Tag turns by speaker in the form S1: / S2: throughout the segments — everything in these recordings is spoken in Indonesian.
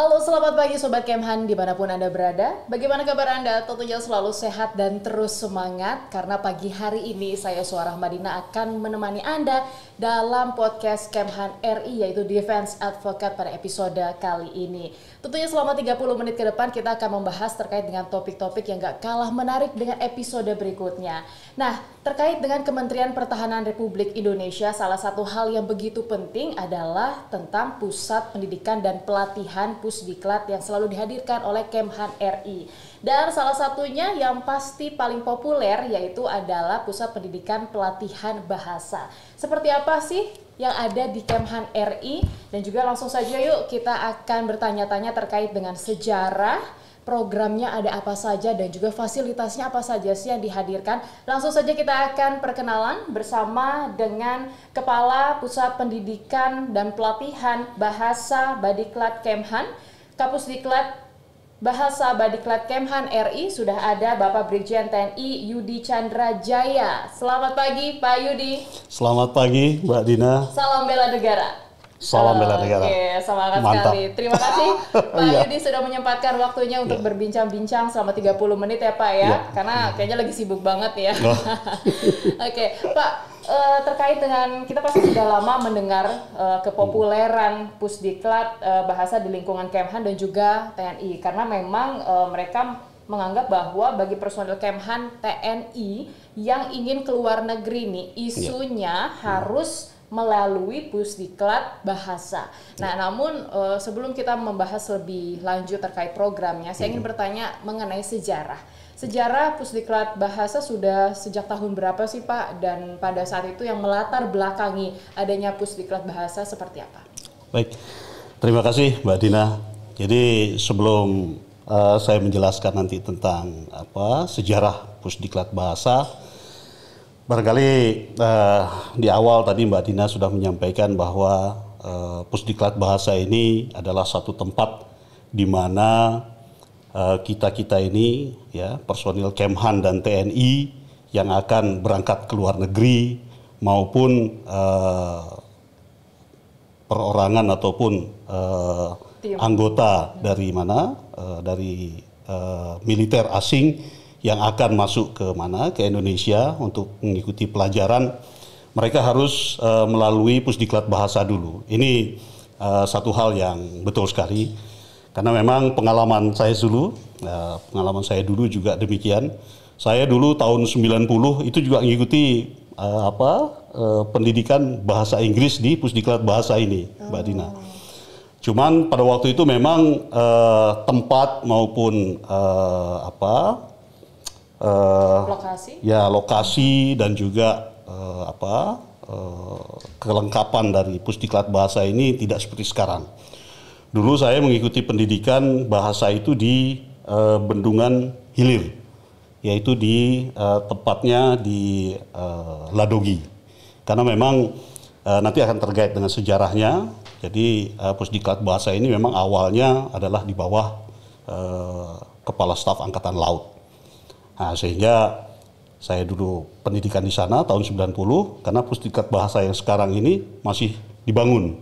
S1: Halo, selamat pagi Sobat Kemhan dimanapun Anda berada. Bagaimana kabar Anda? Tentunya selalu sehat dan terus semangat karena pagi hari ini saya Suara Madina akan menemani Anda dalam podcast Kemhan RI yaitu Defense Advocate pada episode kali ini. Tentunya selama 30 menit ke depan kita akan membahas terkait dengan topik-topik yang gak kalah menarik dengan episode berikutnya. Nah, terkait dengan Kementerian Pertahanan Republik Indonesia, salah satu hal yang begitu penting adalah tentang Pusat Pendidikan dan Pelatihan Pusdiklat yang selalu dihadirkan oleh Kemhan RI. Dan salah satunya yang pasti paling populer yaitu adalah Pusat Pendidikan Pelatihan Bahasa. Seperti apa sih yang ada di Kemhan RI dan juga langsung saja yuk kita akan bertanya-tanya terkait dengan sejarah programnya ada apa saja dan juga fasilitasnya apa saja sih yang dihadirkan. Langsung saja kita akan perkenalan bersama dengan Kepala Pusat Pendidikan dan Pelatihan Bahasa Badiklat Kemhan, Kapus Diklat Bahasa Badiklat Kemhan RI sudah ada Bapak Brigjen TNI Yudi Chandra Jaya. Selamat pagi Pak Yudi.
S2: Selamat pagi Mbak Dina.
S1: Salam bela negara.
S2: Salam bela negara. Oke, selamat semangat Mantap. sekali.
S1: Terima kasih Pak oh, iya. Yudi sudah menyempatkan waktunya untuk iya. berbincang-bincang selama 30 menit ya Pak ya. Iya. Karena kayaknya lagi sibuk banget ya. Oh. Oke, Pak uh, terkait dengan kita pasti sudah lama mendengar uh, kepopuleran pusdiklat uh, bahasa di lingkungan Kemhan dan juga TNI karena memang uh, mereka menganggap bahwa bagi personil Kemhan TNI yang ingin keluar negeri nih iya. isunya harus melalui pusdiklat bahasa. Nah, iya. namun uh, sebelum kita membahas lebih lanjut terkait programnya, saya ingin iya. bertanya mengenai sejarah Sejarah Pusdiklat Bahasa sudah sejak tahun berapa sih Pak? Dan pada saat itu yang melatar belakangi adanya Pusdiklat Bahasa seperti apa?
S2: Baik, terima kasih Mbak Dina. Jadi sebelum uh, saya menjelaskan nanti tentang apa sejarah Pusdiklat Bahasa, barangkali uh, di awal tadi Mbak Dina sudah menyampaikan bahwa uh, Pusdiklat Bahasa ini adalah satu tempat di mana Eh, kita-kita ini ya personil Kemhan dan TNI yang akan berangkat ke luar negeri maupun uh, perorangan ataupun uh, anggota dari mana uh, dari uh, militer asing yang akan masuk ke mana ke Indonesia untuk mengikuti pelajaran mereka harus uh, melalui pusdiklat bahasa dulu ini uh, satu hal yang betul sekali karena memang pengalaman saya dulu, ya, pengalaman saya dulu juga demikian. Saya dulu tahun 90 itu juga mengikuti uh, apa uh, pendidikan bahasa Inggris di Pusdiklat Bahasa ini, oh. Mbak Dina. Oh. Cuman pada waktu itu memang uh, tempat maupun uh, apa uh, lokasi ya lokasi dan juga uh, apa uh, kelengkapan dari Pusdiklat Bahasa ini tidak seperti sekarang. Dulu saya mengikuti pendidikan bahasa itu di uh, Bendungan Hilir, yaitu di uh, tepatnya di uh, Ladogi. Karena memang uh, nanti akan terkait dengan sejarahnya. Jadi uh, Pusdiklat Bahasa ini memang awalnya adalah di bawah uh, Kepala Staf Angkatan Laut. Nah, sehingga saya dulu pendidikan di sana tahun 90 karena Pusdiklat Bahasa yang sekarang ini masih dibangun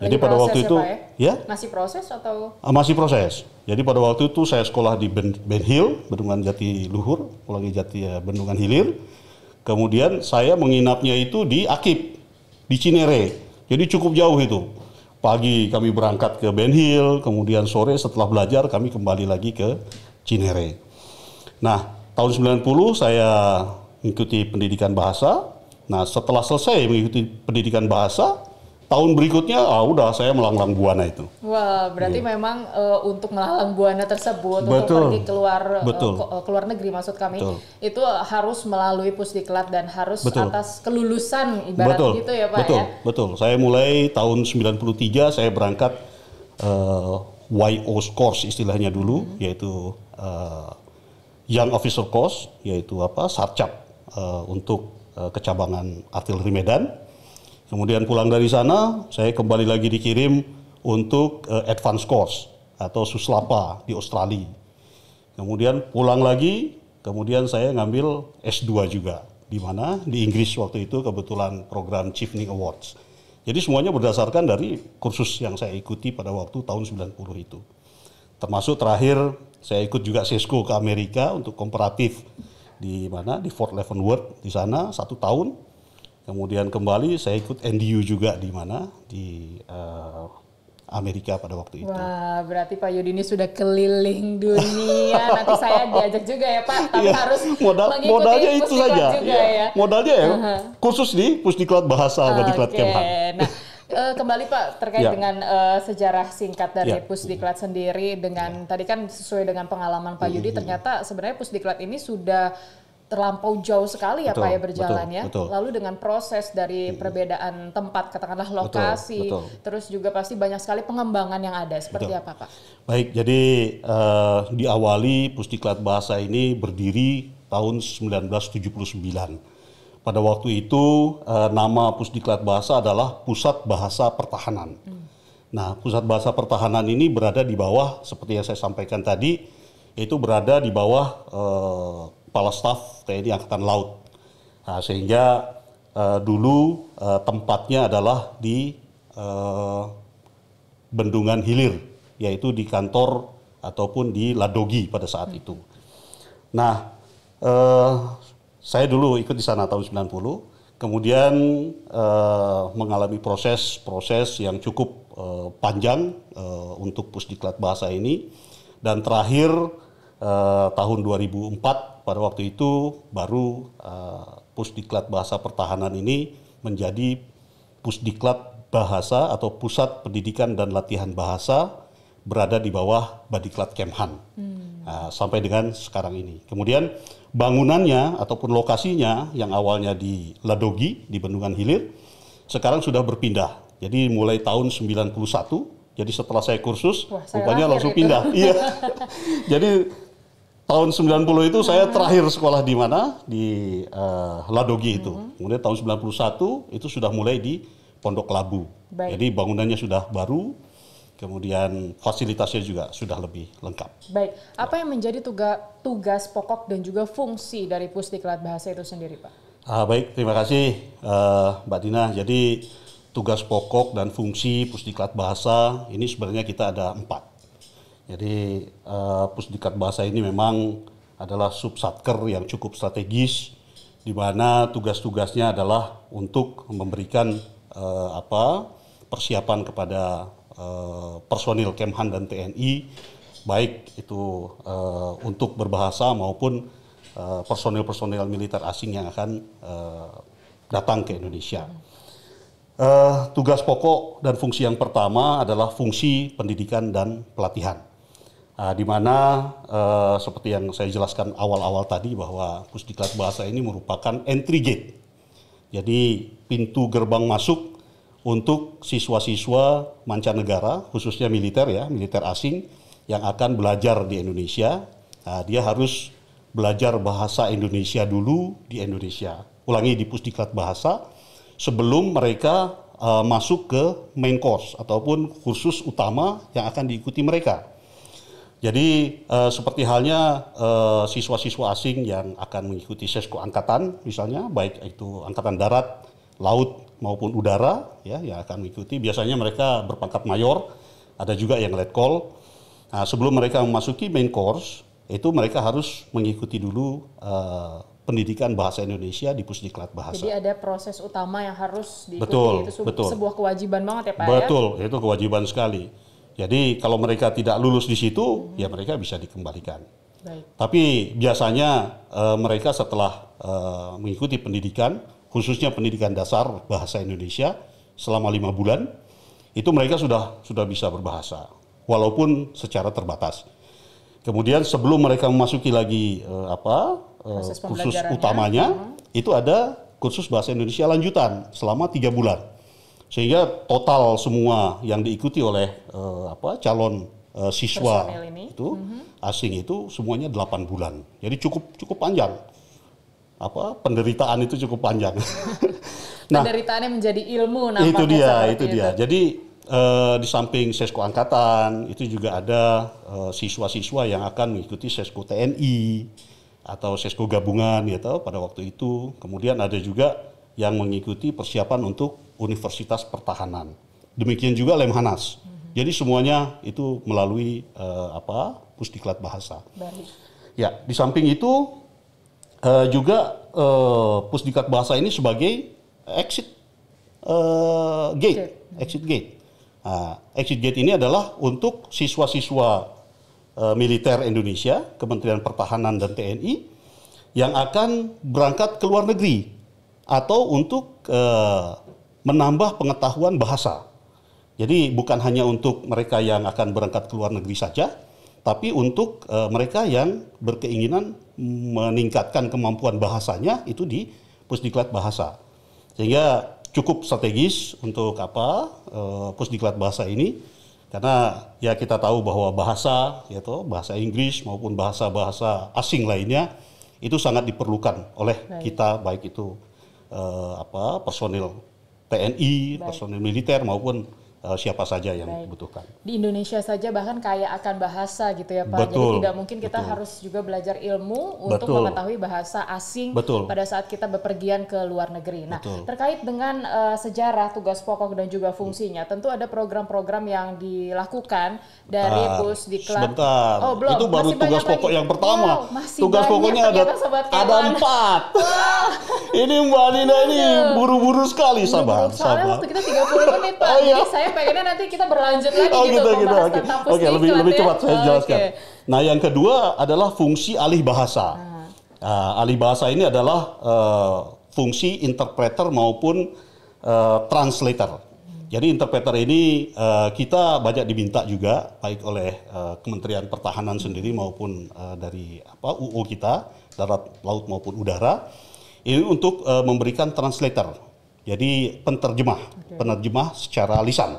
S2: jadi pada waktu ya, itu ya? ya
S1: masih proses atau
S2: ah, masih proses. Jadi pada waktu itu saya sekolah di Ben, ben Hill, Bendungan Jati Luhur, ulangi Jati ya, Bendungan Hilir. Kemudian saya menginapnya itu di Akib, di Cinere. Jadi cukup jauh itu. Pagi kami berangkat ke Ben Hill, kemudian sore setelah belajar kami kembali lagi ke Cinere. Nah, tahun 90 saya mengikuti pendidikan bahasa. Nah, setelah selesai mengikuti pendidikan bahasa, tahun berikutnya ah udah saya melanglang buana itu.
S1: Wah, berarti yeah. memang uh, untuk melanglang buana tersebut Betul. untuk pergi keluar eh, Betul. Uh, keluar negeri maksud kami Betul. itu harus melalui Pusdiklat dan harus Betul. atas kelulusan ibarat Betul. gitu ya Pak Betul. ya.
S2: Betul. Saya mulai tahun 93 saya berangkat uh, YO course istilahnya dulu hmm. yaitu uh, Young Officer Course yaitu apa? Sarcap uh, untuk uh, kecabangan artileri Medan Kemudian pulang dari sana, saya kembali lagi dikirim untuk uh, advance course atau suslapa di Australia. Kemudian pulang lagi, kemudian saya ngambil S2 juga di mana di Inggris waktu itu kebetulan program Chiefning Awards. Jadi semuanya berdasarkan dari kursus yang saya ikuti pada waktu tahun 90 itu. Termasuk terakhir saya ikut juga Cisco ke Amerika untuk komparatif di mana di Fort Leavenworth di sana satu tahun Kemudian kembali saya ikut NDU juga di mana di uh, Amerika pada waktu
S1: itu. Wah, berarti Pak Yudi ini sudah keliling dunia. Nanti saya diajak juga ya Pak, tapi ya, harus modal, modalnya itu saja. Juga iya, ya. Modalnya ya, uh-huh.
S2: khusus di Pusdiklat Bahasa okay. Badiklat Kemhan.
S1: Nah, eh, kembali Pak terkait yeah. dengan uh, sejarah singkat dari yeah. Pusdiklat sendiri dengan yeah. tadi kan sesuai dengan pengalaman Pak iya, Yudi mm ternyata sebenarnya Pusdiklat ini sudah terlampau jauh sekali ya betul, Pak ya berjalan betul, ya. Betul. Lalu dengan proses dari perbedaan tempat katakanlah lokasi, betul, betul. terus juga pasti banyak sekali pengembangan yang ada. Seperti betul. apa Pak?
S2: Baik, jadi uh, diawali Pusdiklat Bahasa ini berdiri tahun 1979. Pada waktu itu uh, nama Pusdiklat Bahasa adalah Pusat Bahasa Pertahanan. Hmm. Nah, Pusat Bahasa Pertahanan ini berada di bawah seperti yang saya sampaikan tadi, itu berada di bawah uh, kepala staf TNI Angkatan Laut. Nah, sehingga uh, dulu uh, tempatnya adalah di uh, Bendungan Hilir, yaitu di kantor ataupun di Ladogi pada saat itu. Nah, uh, saya dulu ikut di sana tahun 90, kemudian uh, mengalami proses-proses yang cukup uh, panjang uh, untuk pusdiklat bahasa ini, dan terakhir uh, tahun 2004 pada waktu itu baru uh, pusdiklat bahasa pertahanan ini menjadi pusdiklat bahasa atau pusat pendidikan dan latihan bahasa berada di bawah Badiklat Kemhan hmm. uh, sampai dengan sekarang ini. Kemudian bangunannya ataupun lokasinya yang awalnya di Ladogi di Bendungan Hilir sekarang sudah berpindah. Jadi mulai tahun 91 jadi setelah saya kursus, Wah, saya rupanya langsung itu. pindah. iya. Jadi tahun 90 itu saya terakhir sekolah di mana di uh, Ladogi itu. Hmm. Kemudian tahun 91 itu sudah mulai di Pondok Labu. Baik. Jadi bangunannya sudah baru, kemudian fasilitasnya juga sudah lebih lengkap.
S1: Baik, apa yang menjadi tugas, tugas pokok dan juga fungsi dari Pusdiklat Bahasa itu sendiri, Pak?
S2: Ah, baik, terima kasih uh, Mbak Dina. Jadi tugas pokok dan fungsi Pusdiklat Bahasa ini sebenarnya kita ada empat. Jadi uh, Pusdikat Bahasa ini memang adalah subsatker yang cukup strategis di mana tugas-tugasnya adalah untuk memberikan uh, apa persiapan kepada uh, personil Kemhan dan TNI baik itu uh, untuk berbahasa maupun uh, personil-personil militer asing yang akan uh, datang ke Indonesia. Uh, tugas pokok dan fungsi yang pertama adalah fungsi pendidikan dan pelatihan Uh, di mana uh, seperti yang saya jelaskan awal-awal tadi bahwa pusdiklat bahasa ini merupakan entry gate. Jadi pintu gerbang masuk untuk siswa-siswa mancanegara, khususnya militer ya, militer asing yang akan belajar di Indonesia. Nah, dia harus belajar bahasa Indonesia dulu di Indonesia. Ulangi di pusdiklat bahasa sebelum mereka uh, masuk ke main course ataupun kursus utama yang akan diikuti mereka. Jadi uh, seperti halnya siswa eh, siswa-siswa asing yang akan mengikuti sesko angkatan misalnya baik itu angkatan darat, laut maupun udara ya yang akan mengikuti biasanya mereka berpangkat mayor, ada juga yang let call. Nah, sebelum mereka memasuki main course itu mereka harus mengikuti dulu uh, pendidikan bahasa Indonesia di Pusdiklat Bahasa. Jadi
S1: ada proses utama yang harus diikuti betul, itu sebu betul. sebuah kewajiban banget ya Pak betul,
S2: ya? Betul, itu kewajiban sekali. Jadi kalau mereka tidak lulus di situ, ya mereka bisa dikembalikan. Baik. Tapi biasanya uh, mereka setelah uh, mengikuti pendidikan, khususnya pendidikan dasar bahasa Indonesia selama lima bulan, itu mereka sudah sudah bisa berbahasa, walaupun secara terbatas. Kemudian sebelum mereka memasuki lagi uh, apa kursus utamanya, uh itu ada kursus bahasa Indonesia lanjutan selama tiga bulan sehingga total semua yang diikuti oleh uh, apa calon uh, siswa itu mm-hmm. asing itu semuanya 8 bulan. Jadi cukup cukup panjang. Apa penderitaan itu cukup panjang. nah,
S1: penderitaannya menjadi ilmu nah Itu dia, itu dia.
S2: Jadi uh, di samping sesko angkatan itu juga ada uh, siswa-siswa yang akan mengikuti sesko TNI atau sesko gabungan ya tahu gitu, pada waktu itu. Kemudian ada juga yang mengikuti persiapan untuk Universitas Pertahanan. Demikian juga Lemhanas. Hmm. Jadi semuanya itu melalui uh, apa Pusdiklat Bahasa. Baik. Ya, di samping itu uh, juga uh, Pusdiklat Bahasa ini sebagai exit uh, gate, okay. exit gate. Nah, exit gate ini adalah untuk siswa-siswa uh, militer Indonesia, Kementerian Pertahanan dan TNI yang akan berangkat ke luar negeri atau untuk uh, menambah pengetahuan bahasa. Jadi bukan hanya untuk mereka yang akan berangkat ke luar negeri saja, tapi untuk e, mereka yang berkeinginan meningkatkan kemampuan bahasanya itu di pusdiklat bahasa. Sehingga cukup strategis untuk apa e, pusdiklat bahasa ini karena ya kita tahu bahwa bahasa yaitu bahasa Inggris maupun bahasa-bahasa asing lainnya itu sangat diperlukan oleh baik. kita baik itu e, apa personil TNI, personil militer maupun uh, siapa saja yang Baik. butuhkan.
S1: Di Indonesia saja bahkan kaya akan bahasa gitu ya Pak. Betul, Jadi tidak mungkin kita betul. harus juga belajar ilmu untuk betul. mengetahui bahasa asing betul. pada saat kita bepergian ke luar negeri. Nah, betul. terkait dengan uh, sejarah tugas pokok dan juga fungsinya, tentu ada program-program yang dilakukan dari Bentar. Pusdiklat. Sebentar. Oh, belum. Itu baru masih tugas pokok lagi. yang pertama. Oh, masih tugas banyak, pokoknya ada ada empat.
S2: ini Mbak Nina ini buru-buru sekali sabar. Soalnya sabar. waktu
S1: kita 30 menit Pak. Oh, iya. Jadi saya Eh, pengennya nanti kita berlanjut lagi oh, gitu, gitu, gitu oke okay. lebih lebih ya. cepat ya? saya jelaskan. okay.
S2: Nah yang kedua adalah fungsi alih bahasa. Ah. Ah, alih bahasa ini adalah uh, fungsi interpreter maupun uh, translator. Jadi interpreter ini uh, kita banyak diminta juga baik oleh uh, Kementerian Pertahanan sendiri maupun uh, dari apa UU kita darat laut maupun udara ini untuk uh, memberikan translator jadi penerjemah, okay. penerjemah secara lisan.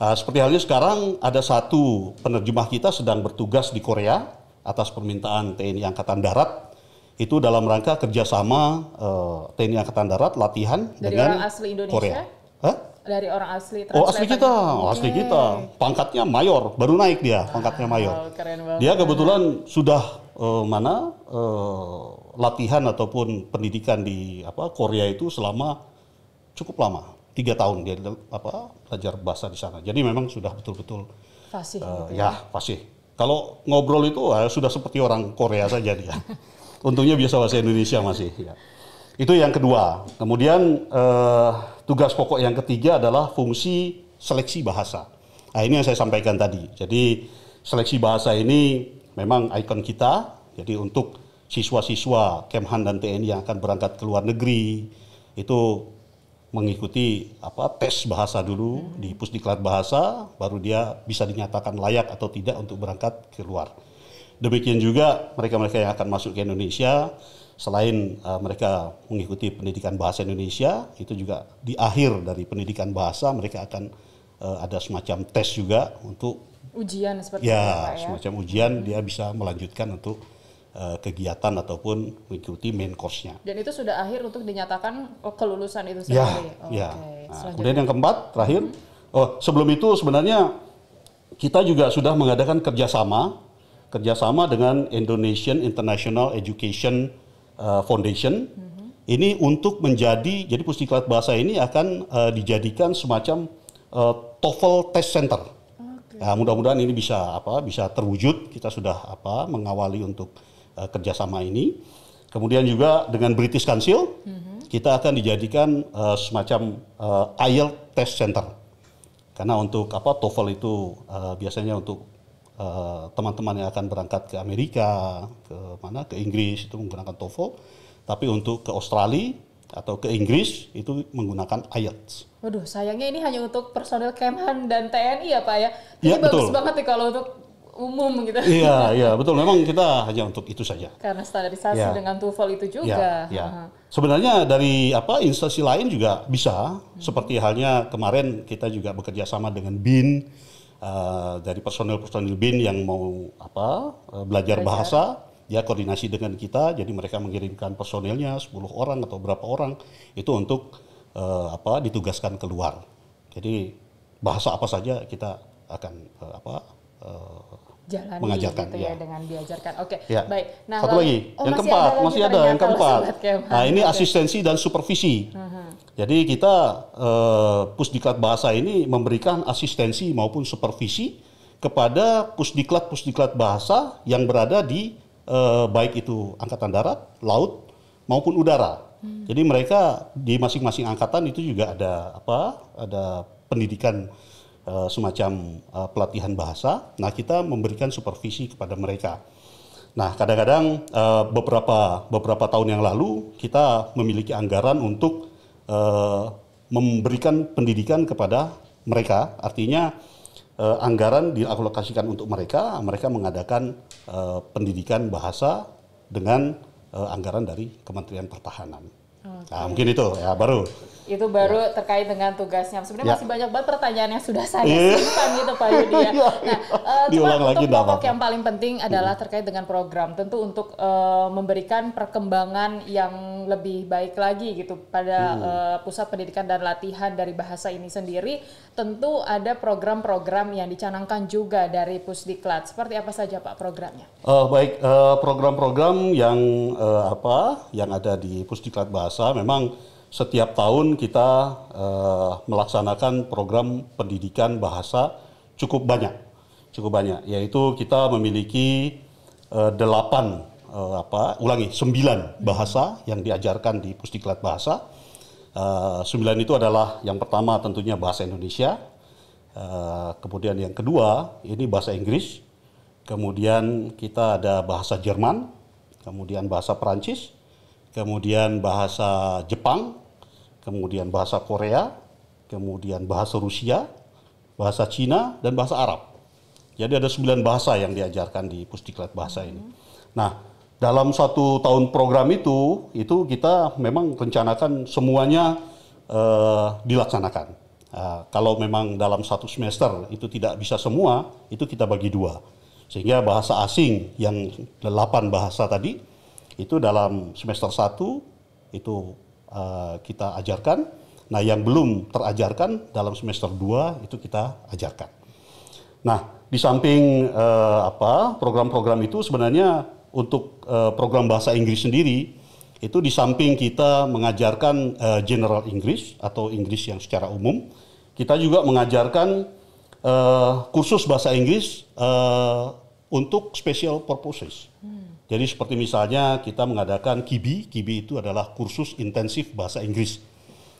S2: Uh, seperti halnya sekarang ada satu penerjemah kita sedang bertugas di Korea atas permintaan TNI Angkatan Darat itu dalam rangka kerjasama uh, eh, TNI Angkatan Darat latihan Dari dengan orang asli Indonesia? Korea. Huh?
S1: Dari orang asli Oh asli kita, oh, asli kita.
S2: Pangkatnya mayor, baru naik dia pangkatnya ah, mayor. Oh, keren banget. Dia kebetulan sudah uh, mana uh, latihan ataupun pendidikan di apa Korea itu selama cukup lama, tiga tahun dia apa belajar bahasa di sana. Jadi memang sudah betul-betul
S1: fasih. Uh, ya,
S2: pasti. Ya, Kalau ngobrol itu uh, sudah seperti orang Korea saja dia. Untungnya biasa bahasa Indonesia masih. Ya. Itu yang kedua. Kemudian uh, tugas pokok yang ketiga adalah fungsi seleksi bahasa. Nah, ini yang saya sampaikan tadi. Jadi seleksi bahasa ini memang ikon kita. Jadi untuk siswa-siswa Kemhan dan TNI yang akan berangkat ke luar negeri itu mengikuti apa tes bahasa dulu di pusdiklat bahasa baru dia bisa dinyatakan layak atau tidak untuk berangkat ke luar. Demikian juga mereka-mereka yang akan masuk ke Indonesia selain uh, mereka mengikuti pendidikan bahasa Indonesia itu juga di akhir dari pendidikan bahasa mereka akan uh, ada semacam tes juga untuk
S1: ujian seperti ya, apa ya semacam
S2: ujian dia bisa melanjutkan untuk Eh, kegiatan ataupun mengikuti main course-nya.
S1: Dan itu sudah akhir untuk dinyatakan oh, kelulusan itu ya, sendiri. Ya, oh,
S2: ya. Nah, kemudian yang keempat terakhir, hmm. oh sebelum itu sebenarnya kita juga sudah mengadakan kerjasama kerjasama dengan Indonesian International Education eh, Foundation. Hmm. Ini untuk menjadi jadi Pusdiklat Bahasa ini akan uh, dijadikan semacam uh, TOEFL Test Center. Okay. Nah, mudah-mudahan ini bisa apa bisa terwujud. Kita sudah apa mengawali untuk uh, kerjasama ini. Kemudian juga dengan British Council, mm-hmm. kita akan dijadikan uh, semacam uh, eh, IELTS Test Center. Karena untuk apa TOEFL itu uh, biasanya untuk teman teman-teman yang akan berangkat ke Amerika, ke mana, ke Inggris itu menggunakan TOEFL. Tapi untuk ke Australia atau ke Inggris itu menggunakan IELTS.
S1: Waduh, sayangnya ini hanya untuk personel Kemhan dan TNI ya Pak ya. Ini ya, bagus betul. banget nih kalau untuk umum gitu. Iya,
S2: iya, betul. Memang kita hanya untuk itu saja.
S1: Karena standarisasi ya. dengan TOEFL itu juga. Ya,
S2: ya. Sebenarnya dari apa instansi lain juga bisa, hmm. seperti halnya kemarin kita juga bekerja sama dengan BIN uh, dari personil-personil BIN yang mau apa eh, belajar, belajar bahasa, ya koordinasi dengan kita. Jadi mereka mengirimkan personilnya 10 orang atau berapa orang itu untuk uh, apa ditugaskan keluar. Jadi bahasa apa saja kita akan apa Eh,
S1: mengajarkan gitu ya, ya dengan diajarkan. Oke, okay. ya. baik. Nah, satu lagi, oh, yang masih keempat, ada masih ada yang keempat. Nah, ini okay.
S2: asistensi dan supervisi. Uh mm-hmm. -huh. Jadi kita uh, pusdiklat bahasa ini memberikan asistensi maupun supervisi kepada pusdiklat pusdiklat bahasa yang berada di uh, baik itu angkatan darat, laut maupun udara. Hmm. Jadi mereka di masing-masing angkatan itu juga ada apa? Ada pendidikan Eh, semacam eh, pelatihan bahasa. Nah, kita memberikan supervisi kepada mereka. Nah, kadang-kadang eh, beberapa beberapa tahun yang lalu kita memiliki anggaran untuk memberikan pendidikan kepada mereka. Artinya anggaran dialokasikan untuk mereka, mereka mengadakan pendidikan bahasa dengan anggaran dari Kementerian Pertahanan. Okay. Nah, mungkin itu ya baru.
S1: Itu baru ya. terkait dengan tugasnya. Sebenarnya ya. masih banyak banget pertanyaan yang sudah saya iya. simpan gitu Pak Yudi ya. Iya, iya. Nah, uh, Diulang cuma lagi untuk pokok yang paling penting adalah terkait dengan program. Tentu untuk uh, memberikan perkembangan yang lebih baik lagi gitu pada hmm. uh, pusat pendidikan dan latihan dari bahasa ini sendiri. Tentu ada program-program yang dicanangkan juga dari Pusdiklat. Seperti apa saja Pak programnya?
S2: Uh, baik, program-program uh, yang uh, apa yang ada di Pusdiklat Bahasa rasa memang setiap tahun kita uh, melaksanakan program pendidikan bahasa cukup banyak, cukup banyak. Yaitu kita memiliki uh, delapan uh, apa, ulangi sembilan bahasa yang diajarkan di Pusdiklat Bahasa. Uh, sembilan itu adalah yang pertama tentunya bahasa Indonesia, uh, kemudian yang kedua ini bahasa Inggris, kemudian kita ada bahasa Jerman, kemudian bahasa Perancis kemudian bahasa Jepang, kemudian bahasa Korea, kemudian bahasa Rusia, bahasa Cina, dan bahasa Arab. Jadi ada sembilan bahasa yang diajarkan di Pusdiklat bahasa ini. Hmm. Nah, dalam satu tahun program itu, itu kita memang rencanakan semuanya uh, dilaksanakan. Uh, kalau memang dalam satu semester itu tidak bisa semua, itu kita bagi dua. Sehingga bahasa asing yang delapan bahasa tadi, itu dalam semester 1 itu uh, kita ajarkan. Nah, yang belum terajarkan dalam semester 2 itu kita ajarkan. Nah, di samping uh, apa program-program itu sebenarnya untuk uh, program bahasa Inggris sendiri itu di samping kita mengajarkan uh, general English atau Inggris yang secara umum, kita juga mengajarkan uh, kursus bahasa Inggris uh, untuk special purposes. Hmm. Jadi seperti misalnya kita mengadakan KIBI, KIBI itu adalah kursus intensif bahasa Inggris.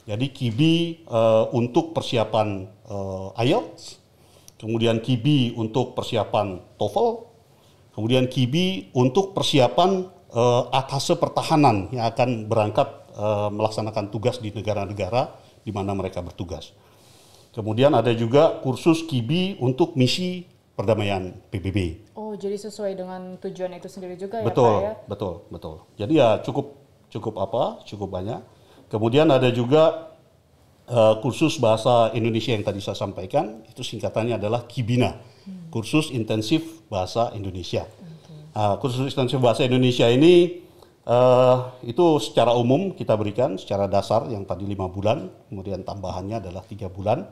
S2: Jadi KIBI uh, untuk persiapan uh, IELTS, kemudian KIBI untuk persiapan TOEFL, kemudian KIBI untuk persiapan uh, eh, atase pertahanan yang akan berangkat uh, melaksanakan tugas di negara-negara di mana mereka bertugas. Kemudian ada juga kursus KIBI untuk misi perdamaian PBB.
S1: Oh, jadi sesuai dengan tujuan itu sendiri juga betul, ya Pak ya?
S2: Betul, betul. Jadi ya cukup cukup apa? Cukup banyak. Kemudian ada juga uh, kursus bahasa Indonesia yang tadi saya sampaikan, itu singkatannya adalah Kibina. Hmm. Kursus intensif bahasa Indonesia. Okay. Uh, eh, kursus intensif bahasa Indonesia ini uh, itu secara umum kita berikan secara dasar yang tadi lima bulan, kemudian tambahannya adalah tiga bulan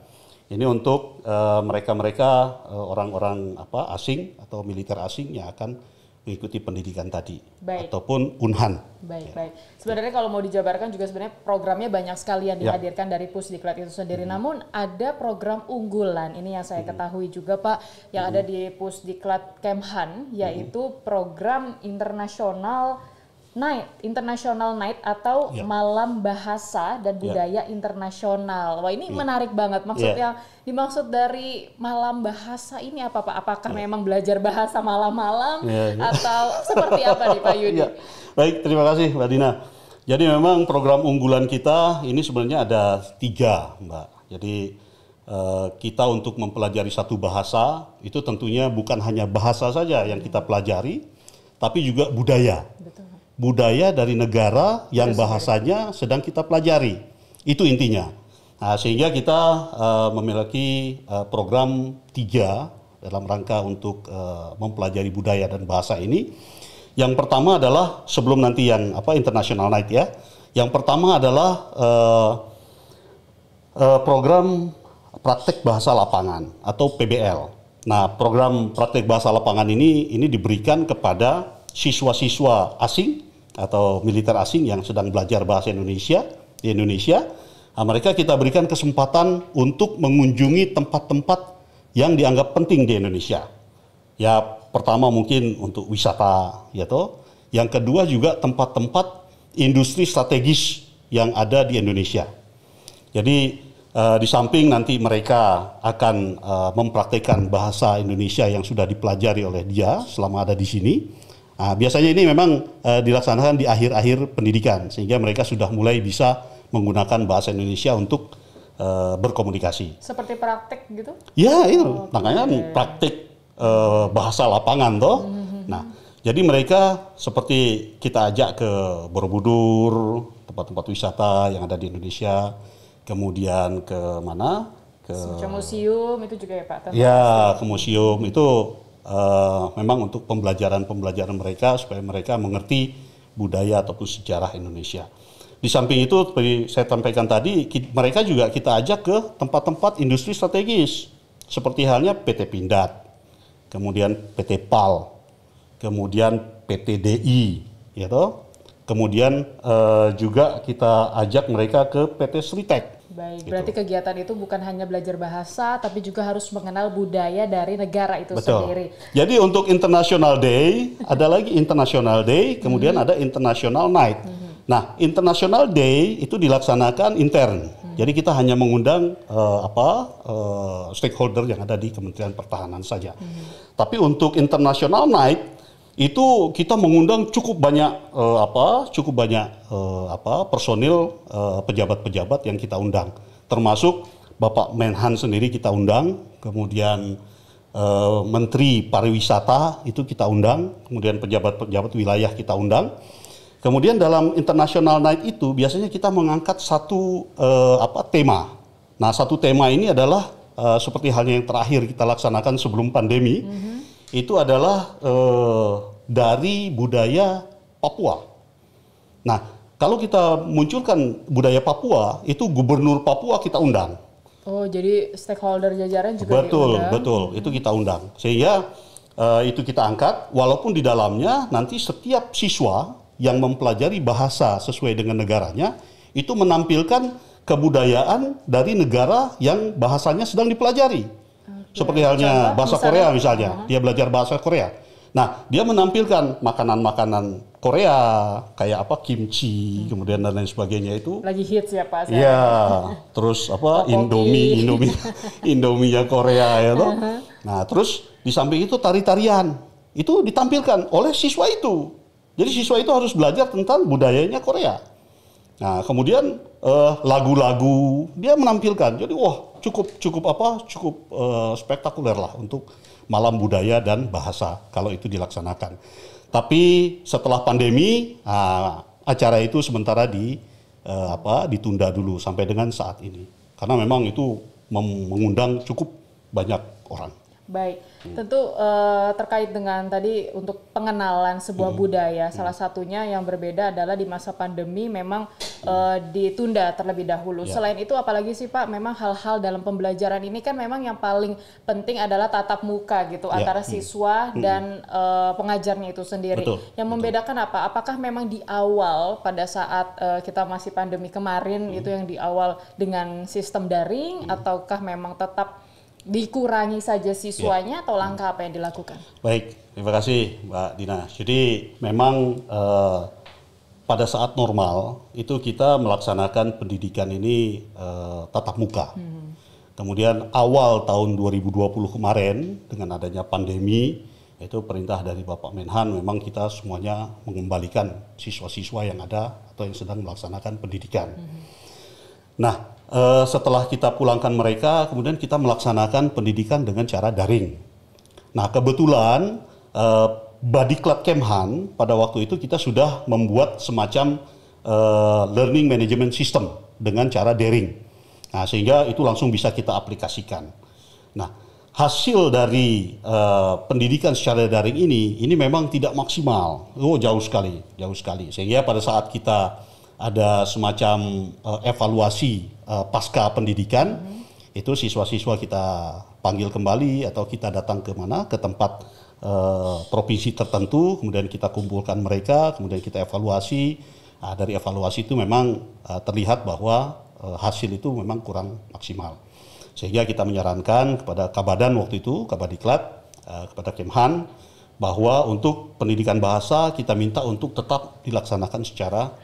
S2: ini untuk eh, mereka-mereka uh, orang-orang mereka uh, apa asing atau militer asing yang akan mengikuti pendidikan tadi baik. ataupun unhan.
S1: Baik, ya. baik. Sebenarnya kalau mau dijabarkan juga sebenarnya programnya banyak sekali yang ya. dihadirkan ya. dari Pusdiklat itu sendiri. Hmm. Namun ada program unggulan ini yang saya hmm. ketahui juga Pak yang hmm. ada di Pusdiklat Kemhan yaitu hmm. program internasional Night, International Night atau yeah. Malam Bahasa dan ya. Budaya yeah. Internasional. Wah ini yeah. menarik banget. Maksudnya yeah. dimaksud dari Malam Bahasa ini apa Pak? Apakah yeah. memang belajar bahasa
S2: malam-malam yeah, yeah. atau seperti apa nih Pak Yudi? Yeah. Baik, terima kasih Mbak Dina. Jadi memang program unggulan kita ini sebenarnya ada tiga Mbak. Jadi eh, kita untuk mempelajari satu bahasa itu tentunya bukan hanya bahasa saja yang kita pelajari, tapi juga budaya. Betul budaya dari negara yang bahasanya sedang kita pelajari. Itu intinya. Nah, sehingga kita uh, memiliki uh, program tiga dalam rangka untuk uh, mempelajari budaya dan bahasa ini. Yang pertama adalah sebelum nanti yang apa International Night ya. Yang pertama adalah uh, uh, program praktek bahasa lapangan atau PBL. Nah, program praktek bahasa lapangan ini ini diberikan kepada siswa-siswa asing atau militer asing yang sedang belajar bahasa Indonesia di Indonesia, nah, mereka kita berikan kesempatan untuk mengunjungi tempat-tempat yang dianggap penting di Indonesia. Ya pertama mungkin untuk wisata, ya toh. Yang kedua juga tempat-tempat industri strategis yang ada di Indonesia. Jadi uh, di samping nanti mereka akan uh, mempraktekkan bahasa Indonesia yang sudah dipelajari oleh dia selama ada di sini, Nah, biasanya ini memang uh, dilaksanakan di akhir-akhir pendidikan sehingga mereka sudah mulai bisa menggunakan bahasa Indonesia untuk uh, berkomunikasi.
S1: Seperti praktik gitu?
S2: Ya itu, iya. oh, makanya okay. praktek uh, eh, bahasa lapangan toh. Mm -hmm. Nah, jadi mereka seperti kita ajak ke Borobudur, tempat-tempat wisata yang ada di Indonesia, kemudian ke mana? Ke
S1: museum itu juga ya Pak? ya,
S2: ke museum itu Eh, memang untuk pembelajaran-pembelajaran mereka supaya mereka mengerti budaya ataupun sejarah Indonesia. Di samping itu seperti saya sampaikan tadi mereka juga kita ajak ke tempat-tempat industri strategis seperti halnya PT Pindad, kemudian PT PAL, kemudian PT DI, gitu. Kemudian uh, juga kita ajak mereka ke PT Sritek
S1: Baik, gitu. berarti itu. kegiatan itu bukan hanya belajar bahasa, tapi juga harus mengenal budaya dari negara itu Betul. sendiri.
S2: Jadi untuk International Day, ada lagi International Day, kemudian mhm. ada International Night. Mhm. Nah, International Day itu dilaksanakan intern. Mhm. Jadi kita hanya mengundang uh, apa uh, stakeholder yang ada di Kementerian Pertahanan saja. Tapi untuk International Night itu kita mengundang cukup banyak uh, apa cukup banyak uh, apa personil pejabat eh, pejabat-pejabat yang kita undang termasuk Bapak Menhan sendiri kita undang kemudian uh, Menteri Pariwisata itu kita undang kemudian pejabat-pejabat wilayah kita undang kemudian dalam International Night itu biasanya kita mengangkat satu uh, apa tema nah satu tema ini adalah uh, seperti halnya yang terakhir kita laksanakan sebelum pandemi mm -hmm itu adalah eh, dari budaya Papua. Nah, kalau kita munculkan budaya Papua, itu gubernur Papua kita undang.
S1: Oh, jadi stakeholder jajaran juga Betul, diundang. betul.
S2: Itu kita undang. Sehingga eh, itu kita angkat, walaupun di dalamnya nanti setiap siswa yang mempelajari bahasa sesuai dengan negaranya, itu menampilkan kebudayaan dari negara yang bahasanya sedang dipelajari. Seperti iya, halnya bahasa misalnya, Korea misalnya, uh -huh. dia belajar bahasa Korea. Nah, dia menampilkan makanan-makanan Korea kayak apa kimchi, hmm. kemudian dan lain sebagainya itu.
S1: Lagi hits ya Pak. Iya.
S2: Terus apa Topoki. Indomie, Indomie, Indomie Korea ya loh. Uh-huh. Nah, terus di samping itu tari-tarian itu ditampilkan oleh siswa itu. Jadi siswa itu harus belajar tentang budayanya Korea. Nah, kemudian eh, lagu-lagu uh, dia menampilkan. Jadi wah, cukup cukup apa? cukup uh, spektakuler lah untuk malam budaya dan bahasa kalau itu dilaksanakan. Tapi setelah pandemi, uh, acara itu sementara di uh, apa? ditunda dulu sampai dengan saat ini. Karena memang itu mengundang cukup banyak orang.
S1: Baik, hmm. tentu uh, terkait dengan tadi untuk pengenalan sebuah hmm. budaya, hmm. salah satunya yang berbeda adalah di masa pandemi memang uh, ditunda terlebih dahulu. Ya. Selain itu, apalagi sih Pak, memang hal-hal dalam pembelajaran ini kan memang yang paling penting adalah tatap muka gitu ya. antara hmm. siswa hmm. dan uh, pengajarnya itu sendiri. Betul. Yang membedakan apa? Apakah memang di awal pada saat uh, kita masih pandemi kemarin hmm. itu yang di awal dengan sistem daring, hmm. ataukah memang tetap dikurangi saja siswanya ya. atau langkah apa yang dilakukan?
S2: Baik, terima kasih Mbak Dina. Jadi memang eh, pada saat normal itu kita melaksanakan pendidikan ini eh, tatap muka. Hmm. Kemudian awal tahun 2020 kemarin dengan adanya pandemi itu perintah dari Bapak Menhan memang kita semuanya mengembalikan siswa-siswa yang ada atau yang sedang melaksanakan pendidikan. Hmm. Nah, Eh, setelah kita pulangkan mereka, kemudian kita melaksanakan pendidikan dengan cara daring. Nah, kebetulan uh, Badiklat Kemhan pada waktu itu kita sudah membuat semacam uh, learning management system dengan cara daring. Nah, sehingga itu langsung bisa kita aplikasikan. Nah, hasil dari uh, pendidikan secara daring ini ini memang tidak maksimal. Oh, jauh sekali, jauh sekali. Sehingga pada saat kita ada semacam uh, evaluasi uh, pasca pendidikan hmm. itu siswa-siswa kita panggil kembali atau kita datang ke mana ke tempat uh, provinsi tertentu kemudian kita kumpulkan mereka kemudian kita evaluasi nah, dari evaluasi itu memang uh, terlihat bahwa uh, hasil itu memang kurang maksimal sehingga kita menyarankan kepada Kabadan waktu itu Kabadiklat uh, kepada Kemhan bahwa untuk pendidikan bahasa kita minta untuk tetap dilaksanakan secara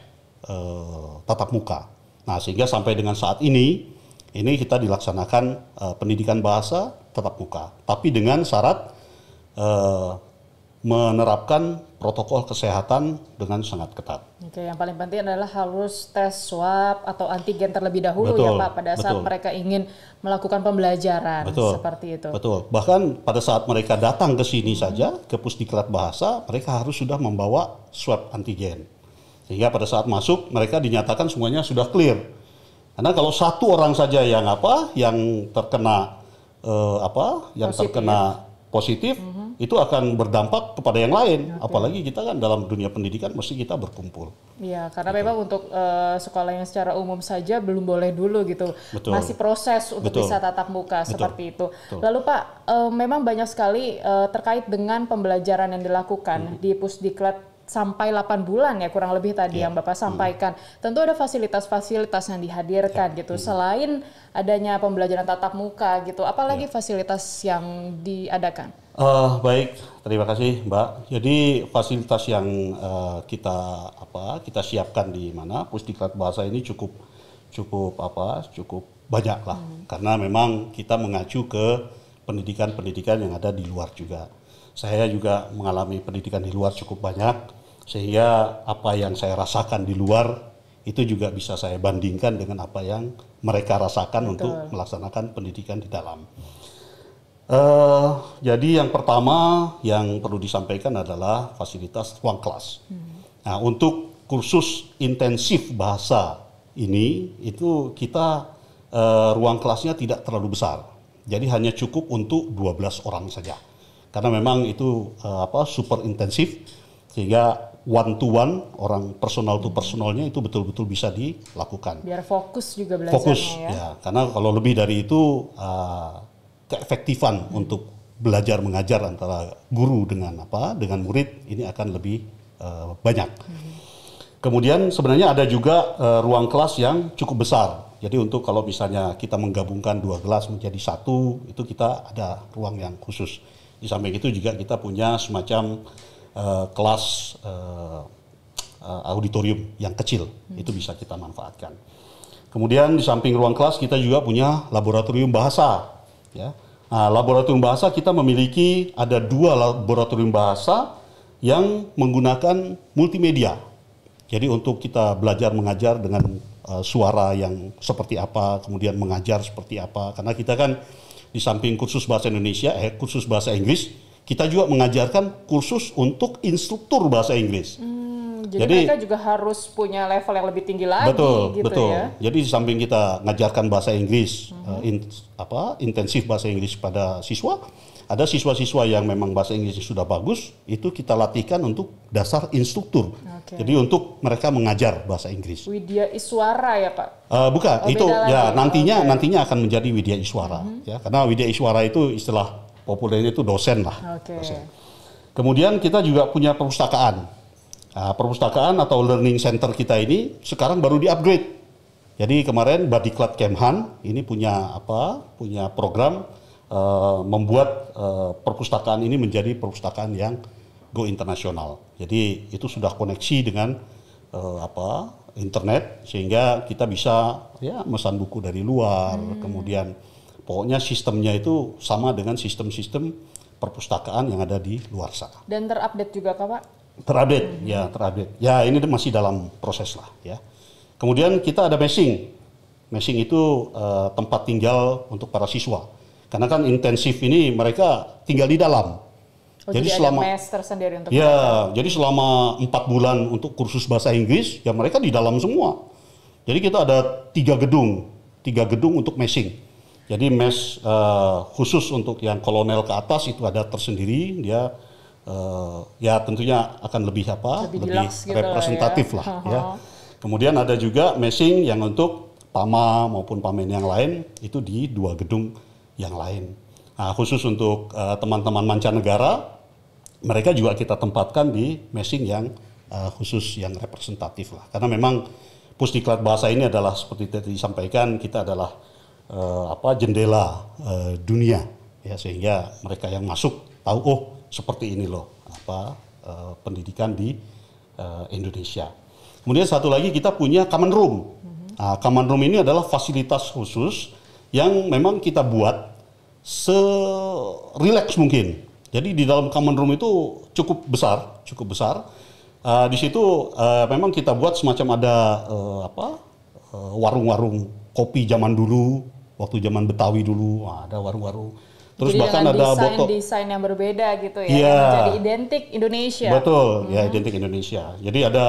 S2: uh, tatap muka Nah, sehingga sampai dengan saat ini ini kita dilaksanakan uh, pendidikan bahasa tetap muka, tapi dengan syarat uh, menerapkan protokol kesehatan dengan sangat ketat.
S1: Oke, yang paling penting adalah harus tes swab atau antigen terlebih dahulu ya, betul, ya Pak pada saat betul. mereka ingin melakukan pembelajaran betul, seperti itu.
S2: Betul. Bahkan pada saat mereka datang ke sini hmm. saja ke Pusdiklat Bahasa, mereka harus sudah membawa swab antigen. Sehingga pada saat masuk mereka dinyatakan semuanya sudah clear. Karena kalau satu orang saja yang apa yang terkena eh, apa yang positif. terkena positif mm -hmm. itu akan berdampak kepada yang lain. Okay. Apalagi kita kan dalam dunia pendidikan mesti kita berkumpul.
S1: Iya, karena gitu. memang untuk uh, sekolah yang secara umum saja belum boleh dulu gitu. Betul. Masih proses untuk Betul. bisa tatap muka Betul. seperti itu. Betul. Lalu Pak, uh, memang banyak sekali uh, terkait dengan pembelajaran yang dilakukan mm -hmm. di Pusdiklat sampai 8 bulan ya kurang lebih tadi yeah. yang Bapak hmm. sampaikan. Yeah. Tentu ada fasilitas-fasilitas yang dihadirkan yeah. gitu. Yeah. Hmm. Selain adanya pembelajaran tatap muka gitu, apalagi yeah. fasilitas yang diadakan?
S2: Uh, baik, terima kasih Mbak. Jadi fasilitas yang uh, kita apa kita siapkan di mana Pusdiklat Bahasa ini cukup cukup apa cukup banyak lah hmm. karena memang kita mengacu ke pendidikan-pendidikan yang ada di luar juga. Saya juga mengalami pendidikan di luar cukup banyak sehingga apa yang saya rasakan di luar itu juga bisa saya bandingkan dengan apa yang mereka rasakan Betul. untuk melaksanakan pendidikan di dalam. Uh, jadi yang pertama yang perlu disampaikan adalah fasilitas ruang kelas. Hmm. Nah untuk kursus intensif bahasa ini itu kita uh, ruang kelasnya tidak terlalu besar. Jadi hanya cukup untuk 12 orang saja. Karena memang itu uh, apa super intensif sehingga one to one orang personal to personalnya itu betul-betul bisa dilakukan.
S1: Biar fokus juga belajarnya fokus, ya. ya.
S2: Karena kalau lebih dari itu uh, keefektifan hmm. untuk belajar mengajar antara guru dengan apa dengan murid ini akan lebih uh, banyak. Hmm. Kemudian sebenarnya ada juga uh, ruang kelas yang cukup besar. Jadi untuk kalau misalnya kita menggabungkan dua kelas menjadi satu, itu kita ada ruang yang khusus. Di samping itu juga kita punya semacam Eh, kelas eh, eh, auditorium yang kecil itu bisa kita manfaatkan. Kemudian di samping ruang kelas kita juga punya laboratorium bahasa. Ya. Nah, laboratorium bahasa kita memiliki ada dua laboratorium bahasa yang menggunakan multimedia. Jadi untuk kita belajar mengajar dengan uh, suara yang seperti apa, kemudian mengajar seperti apa. Karena kita kan di samping kursus bahasa Indonesia, eh kursus bahasa Inggris, kita juga mengajarkan kursus untuk instruktur bahasa Inggris.
S1: Hmm, jadi, jadi mereka juga harus punya level yang lebih tinggi lagi. Betul, gitu ya. betul. Ya?
S2: Jadi di samping kita mengajarkan bahasa Inggris, hmm. Eh, in, apa intensif bahasa Inggris pada siswa, ada siswa-siswa yang memang bahasa Inggris sudah bagus, itu kita latihkan untuk dasar instruktur. Okay. Jadi untuk mereka mengajar bahasa Inggris. Widya
S1: Iswara ya Pak?
S2: Uh, bukan, oh, itu ya lagi. nantinya okay. nantinya akan menjadi Widya Iswara, -hmm. ya karena Widya Iswara itu istilah populernya itu dosen lah. Okay. Dosen. Kemudian kita juga punya perpustakaan. Nah, perpustakaan atau learning center kita ini sekarang baru di-upgrade. Jadi kemarin Badiklat Kemhan ini punya apa? Punya program uh, membuat uh, perpustakaan ini menjadi perpustakaan yang go internasional. Jadi itu sudah koneksi dengan uh, apa? internet sehingga kita bisa ya memesan buku dari luar, hmm. kemudian Pokoknya sistemnya itu sama dengan sistem-sistem perpustakaan yang ada di luar sana.
S1: Dan terupdate juga kah Pak?
S2: Terupdate, hmm. ya terupdate. Ya ini masih dalam proses lah ya. Kemudian kita ada mesing. Mesing itu uh, tempat tinggal untuk para siswa. Karena kan intensif ini mereka tinggal di dalam.
S1: Oh, jadi, jadi selama mes tersendiri
S2: untuk ya, mereka. jadi selama empat bulan untuk kursus bahasa Inggris ya mereka di dalam semua. Jadi kita ada tiga gedung, tiga gedung untuk mesing. Jadi mes uh, khusus untuk yang kolonel ke atas itu ada tersendiri, dia uh, ya tentunya akan lebih apa? Lebih, lebih gitu ya. representatif lah, ya. lah ya. Kemudian ada juga meshing yang untuk Pama maupun Pamen yang lain itu di dua gedung yang lain. Nah, khusus untuk eh, teman-teman uh, mancanegara, mereka juga kita tempatkan di meshing yang uh, khusus yang representatif lah. Karena memang pusdiklat bahasa ini adalah seperti tadi disampaikan kita adalah uh, apa jendela uh, dunia ya sehingga mereka yang masuk tahu oh seperti ini loh apa uh, pendidikan di uh, Indonesia. Kemudian satu lagi kita punya common room. Mhm. Nah, common room ini adalah fasilitas khusus yang memang kita buat serileks mungkin. Jadi di dalam common room itu cukup besar, cukup besar. Uh, di situ uh, memang kita buat semacam ada uh, apa warung-warung uh, kopi zaman dulu, waktu zaman Betawi dulu ada warung-warung terus Jadi bahkan ada desain, botol
S1: desain yang berbeda gitu ya yeah. Iya. jadi identik Indonesia betul
S2: ya, hmm. ya identik Indonesia jadi ada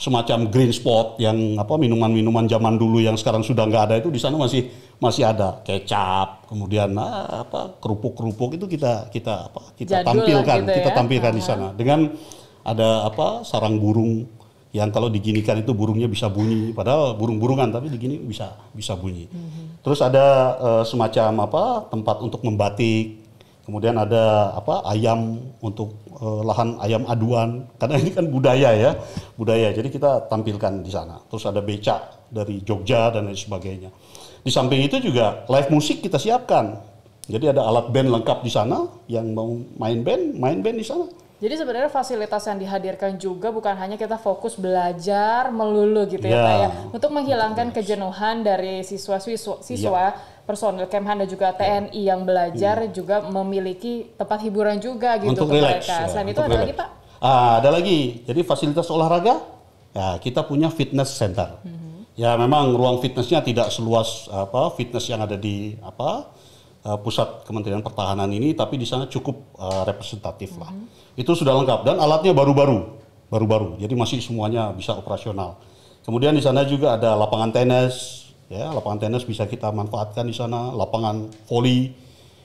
S2: semacam green spot yang apa minuman-minuman zaman dulu yang sekarang sudah nggak ada itu di sana masih masih ada kecap kemudian ah, apa kerupuk-kerupuk itu kita kita apa kita Jadul tampilkan gitu ya? kita tampilkan uh -huh. di sana dengan ada apa sarang burung yang kalau diginikan itu burungnya bisa bunyi padahal burung-burungan tapi digini bisa bisa bunyi mm -hmm. terus ada e, semacam apa tempat untuk membatik kemudian ada apa ayam untuk e, lahan ayam aduan karena ini kan budaya ya budaya jadi kita tampilkan di sana terus ada becak dari Jogja dan lain sebagainya di samping itu juga live musik kita siapkan jadi ada alat band lengkap di sana yang mau main band main band di sana
S1: jadi sebenarnya fasilitas yang dihadirkan juga bukan hanya kita fokus belajar melulu gitu yeah. ya Pak ya. ya. Untuk menghilangkan kejenuhan dari siswa-siswa siswa, yeah personil Kemhan dan juga TNI yang belajar yeah. Hmm. juga memiliki tempat hiburan juga gitu untuk relax, mereka. Ya, Selain ya, itu ada relax. lagi Pak?
S2: Ah, ada lagi. Jadi fasilitas olahraga, ya kita punya fitness center. Hmm. Ya memang ruang fitnessnya tidak seluas apa fitness yang ada di apa Eh, pusat Kementerian Pertahanan ini, tapi di sana cukup uh, representatif lah. Mm -hmm. Itu sudah lengkap dan alatnya baru-baru, baru-baru. Jadi masih semuanya bisa operasional. Kemudian di sana juga ada lapangan tenis, ya lapangan tenis bisa kita manfaatkan di sana, lapangan voli,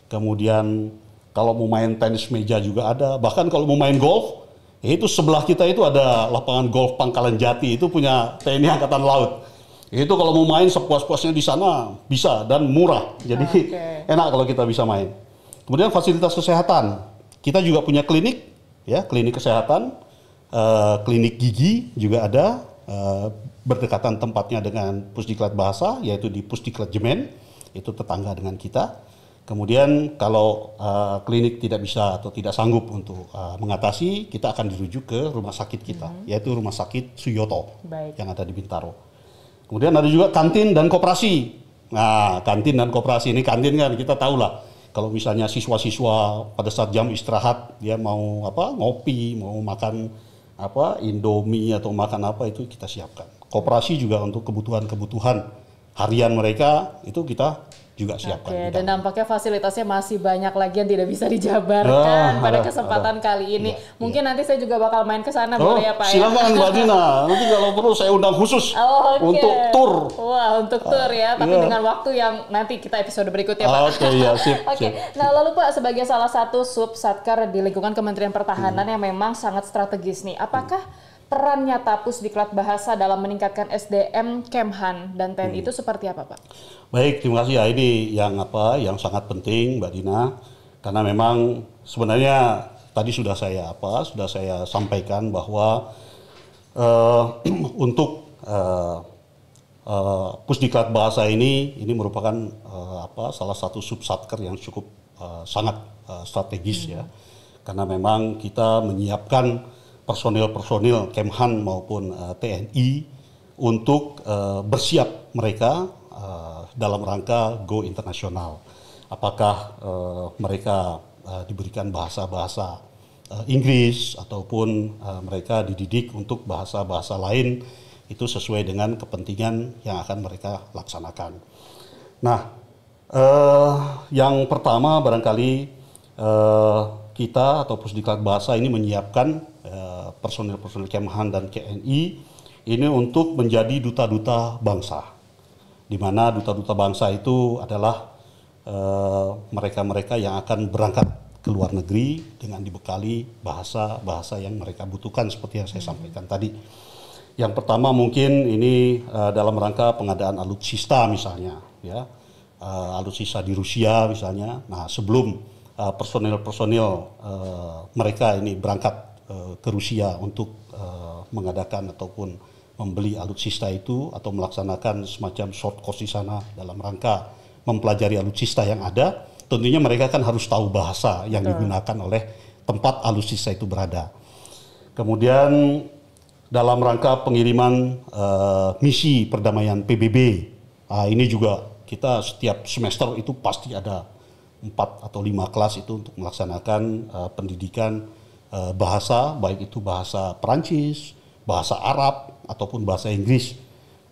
S2: kemudian kalau mau main tenis meja juga ada, bahkan kalau mau main golf, ya itu sebelah kita itu ada lapangan golf Pangkalan Jati itu punya TNI Angkatan Laut. Itu kalau mau main sepuas-puasnya di sana bisa dan murah. Jadi ah, okay. enak kalau kita bisa main. Kemudian fasilitas kesehatan. Kita juga punya klinik ya, klinik kesehatan, uh, klinik gigi juga ada uh, berdekatan tempatnya dengan Pusdiklat Bahasa yaitu di Pusdiklat Jemen, itu tetangga dengan kita. Kemudian kalau uh, klinik tidak bisa atau tidak sanggup untuk uh, mengatasi, kita akan dirujuk ke rumah sakit kita, -hmm. yaitu rumah sakit Suyoto Baik. yang ada di Bintaro. Kemudian ada juga kantin dan koperasi. Nah, kantin dan koperasi ini kantin kan kita tahu lah. Kalau misalnya siswa-siswa pada saat jam istirahat dia mau apa ngopi, mau makan apa Indomie atau makan apa itu kita siapkan. Koperasi juga untuk kebutuhan-kebutuhan harian mereka itu kita juga siapkan.
S1: Okay. Dan dampaknya fasilitasnya masih banyak lagi yang tidak bisa dijabarkan oh, pada kesempatan kali ini. Ya, Mungkin ya. nanti saya juga bakal main ke sana oh, boleh ya Pak? Ya? Silakan Mbak Dina. Nanti
S2: kalau perlu saya undang khusus oh, okay. untuk tour.
S1: Wah untuk ah, tour ya, tapi yeah. dengan waktu yang nanti kita episode berikutnya Pak. Ah, oke okay, ya sip. Oke. Okay. Nah lalu Pak sebagai salah satu sub satkar di lingkungan Kementerian Pertahanan hmm. yang memang sangat strategis nih, apakah hmm peran nyata Pusdiklat Bahasa dalam meningkatkan SDM Kemhan dan TNI hmm. itu seperti apa, Pak?
S2: Baik, terima kasih. Ya, ini yang apa yang sangat penting, Mbak Dina, karena memang sebenarnya tadi sudah saya apa sudah saya sampaikan bahwa uh, untuk uh, eh, uh, eh, Pusdiklat Bahasa ini ini merupakan uh, apa salah satu subsatker yang cukup uh, sangat uh, strategis ya. hmm. ya, karena memang kita menyiapkan personil-personil Kemhan maupun uh, eh, TNI untuk uh, bersiap mereka uh, dalam rangka go internasional. Apakah uh, mereka uh, diberikan bahasa-bahasa uh, Inggris ataupun uh, mereka dididik untuk bahasa-bahasa lain itu sesuai dengan kepentingan yang akan mereka laksanakan. Nah, uh, yang pertama barangkali uh, kita atau Pusdiklat Bahasa ini menyiapkan eh, personil-personil uh, Kemhan dan KNI ini untuk menjadi duta-duta bangsa. Di mana duta-duta bangsa itu adalah eh, mereka-mereka yang akan berangkat ke luar negeri dengan dibekali bahasa-bahasa yang mereka butuhkan seperti yang saya hmm. sampaikan tadi. Yang pertama mungkin ini eh, dalam rangka pengadaan alutsista misalnya, ya. alutsista di Rusia misalnya. Nah, sebelum Eh, personil-personil eh, mereka ini berangkat eh, ke Rusia untuk mengadakan ataupun membeli alutsista itu atau melaksanakan semacam short course di sana dalam rangka mempelajari alutsista yang ada, tentunya mereka kan harus tahu bahasa yang digunakan oleh tempat alutsista itu berada. Kemudian dalam rangka pengiriman uh, misi perdamaian PBB, uh, ah, ini juga kita setiap semester itu pasti ada empat atau lima kelas itu untuk melaksanakan uh, pendidikan uh, bahasa baik itu bahasa Perancis, bahasa Arab ataupun bahasa Inggris.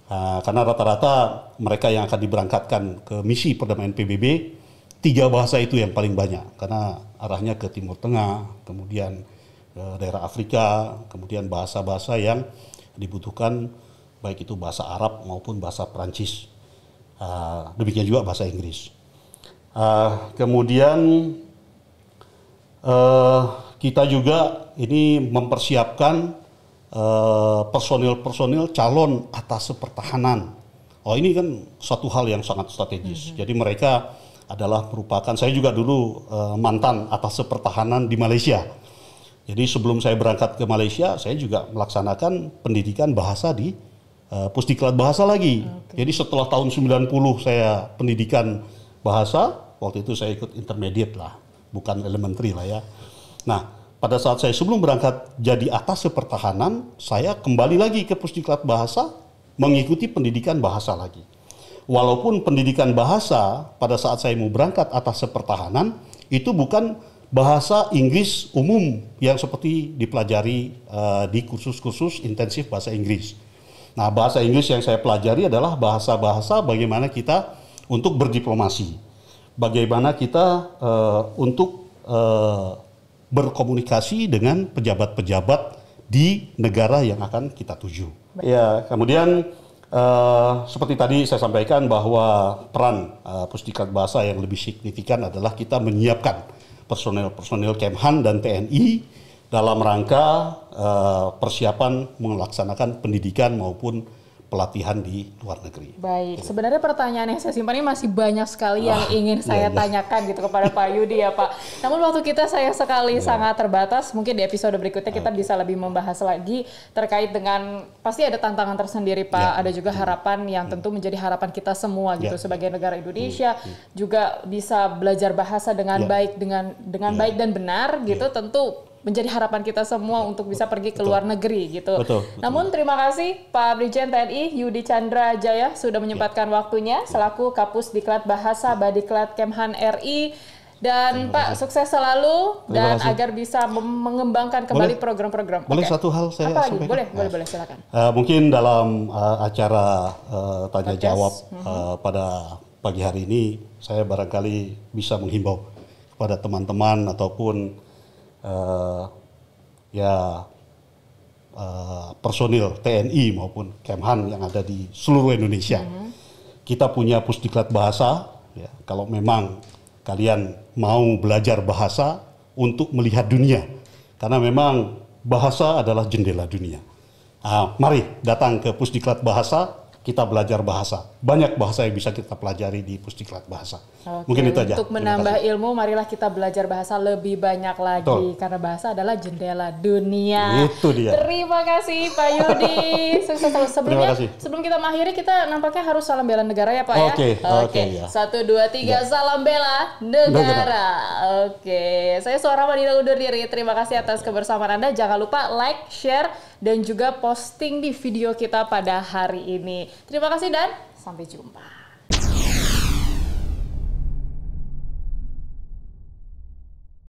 S2: Uh, karena rata-rata mereka yang akan diberangkatkan ke misi perdamaian PBB tiga bahasa itu yang paling banyak karena arahnya ke Timur Tengah, kemudian ke daerah Afrika, kemudian bahasa-bahasa yang dibutuhkan baik itu bahasa Arab maupun bahasa Perancis. Uh, demikian juga bahasa Inggris. Uh, kemudian uh, kita juga ini mempersiapkan eh, personil-personil uh, calon atas pertahanan. Oh ini kan satu hal yang sangat strategis. Mm -hmm. Jadi mereka adalah merupakan saya juga dulu uh, mantan atas pertahanan di Malaysia. Jadi sebelum saya berangkat ke Malaysia, saya juga melaksanakan pendidikan bahasa di uh, Pusdiklat Bahasa lagi. Okay. Jadi setelah tahun 90 saya pendidikan bahasa, waktu itu saya ikut intermediate lah, bukan elementary lah ya. Nah, pada saat saya sebelum berangkat jadi atas pertahanan, saya kembali lagi ke pusdiklat bahasa, mengikuti pendidikan bahasa lagi. Walaupun pendidikan bahasa pada saat saya mau berangkat atas pertahanan, itu bukan bahasa Inggris umum yang seperti dipelajari uh, di kursus-kursus intensif bahasa Inggris. Nah, bahasa Inggris yang saya pelajari adalah bahasa-bahasa bagaimana kita untuk berdiplomasi bagaimana kita uh, untuk uh, berkomunikasi dengan pejabat-pejabat di negara yang akan kita tuju. Baik. Ya, kemudian uh, seperti tadi saya sampaikan bahwa peran uh, Pusdikat Bahasa yang lebih signifikan adalah kita menyiapkan personel-personel Kemhan dan TNI dalam rangka uh, persiapan melaksanakan pendidikan maupun pelatihan di luar negeri.
S1: Baik, Jadi. Gitu. sebenarnya pertanyaan yang saya simpan ini masih banyak sekali yang ah, ingin iya, saya iya, tanyakan gitu kepada Pak Yudi ya Pak. Namun waktu kita saya sekali iya. sangat terbatas, mungkin di episode berikutnya kita okay. bisa lebih membahas lagi terkait dengan pasti ada tantangan tersendiri Pak, ya. ada juga hmm. harapan yang hmm. tentu menjadi harapan kita semua gitu iya. sebagai negara Indonesia hmm. juga bisa belajar bahasa dengan iya. baik dengan dengan baik dan benar gitu tentu menjadi harapan kita semua untuk bisa pergi ke luar negeri gitu. Betul, betul. Namun terima kasih Pak Brigjen TNI Yudi Chandra Jaya sudah menyempatkan ya. waktunya ya. selaku Kapus Diklat Bahasa ya. Badiklat Kemhan RI dan Pak sukses selalu dan agar bisa mengembangkan kembali program-program. Boleh, boleh okay. satu hal saya Apa sampaikan? Boleh, nah. boleh, ya. boleh silakan.
S2: Uh, mungkin dalam uh, acara uh, tanya jawab uh, mm-hmm. -huh. pada pagi hari ini saya barangkali bisa menghimbau kepada teman-teman ataupun uh, ya uh, personil TNI maupun Kemhan yang ada di seluruh Indonesia. Hmm. Kita punya pusdiklat bahasa. Ya, kalau memang kalian mau belajar bahasa untuk melihat dunia, karena memang bahasa adalah jendela dunia. Uh, mari datang ke pusdiklat bahasa kita belajar bahasa. Banyak bahasa yang bisa kita pelajari di Pusdiklat Bahasa.
S1: Oke, Mungkin itu aja. Untuk menambah ilmu, marilah kita belajar bahasa lebih banyak lagi. Tuh. Karena bahasa adalah jendela dunia. Itu dia. Terima kasih Pak Yudi. Sebelumnya, Terima kasih. sebelum kita mengakhiri, kita nampaknya harus salam bela negara ya Pak okay, ya? Oke, okay, ya. Satu, dua, tiga, ya. salam bela negara. Oke, okay. saya suara Madina undur diri. Terima kasih atas kebersamaan Anda. Jangan lupa like, share, dan juga posting di video kita pada hari ini. Terima kasih dan sampai jumpa.